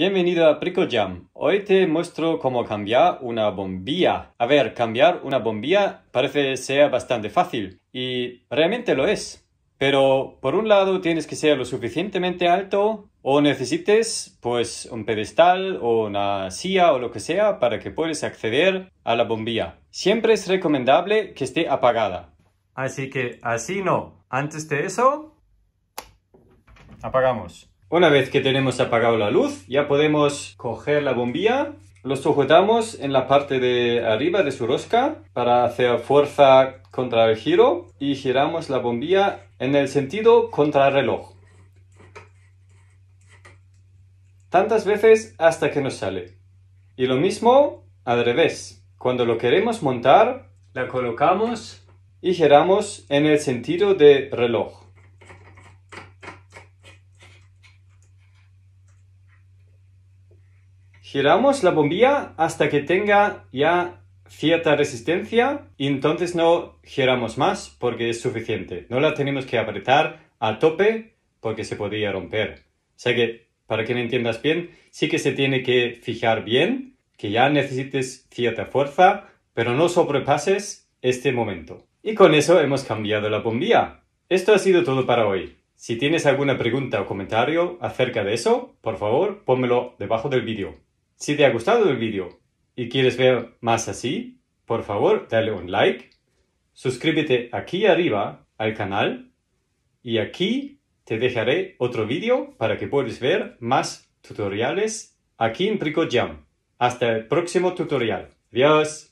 Bienvenido a Prico Jam. Hoy te muestro cómo cambiar una bombilla. A ver, cambiar una bombilla parece sea bastante fácil y realmente lo es. Pero por un lado tienes que ser lo suficientemente alto o necesites pues un pedestal o una silla o lo que sea para que puedas acceder a la bombilla. Siempre es recomendable que esté apagada. Así que así no. Antes de eso, apagamos. Una vez que tenemos apagado la luz, ya podemos coger la bombilla, lo sujetamos en la parte de arriba de su rosca para hacer fuerza contra el giro y giramos la bombilla en el sentido contrarreloj. Tantas veces hasta que nos sale. Y lo mismo al revés. Cuando lo queremos montar, la colocamos y giramos en el sentido de reloj. Giramos la bombilla hasta que tenga ya cierta resistencia y entonces no giramos más porque es suficiente. No la tenemos que apretar a tope porque se podría romper. O sea que, para que me entiendas bien, sí que se tiene que fijar bien que ya necesites cierta fuerza, pero no sobrepases este momento. Y con eso hemos cambiado la bombilla. Esto ha sido todo para hoy. Si tienes alguna pregunta o comentario acerca de eso, por favor, pónmelo debajo del vídeo. Si te ha gustado el vídeo y quieres ver más así, por favor dale un like, suscríbete aquí arriba al canal y aquí te dejaré otro vídeo para que puedas ver más tutoriales aquí en Jam. Hasta el próximo tutorial. Adiós.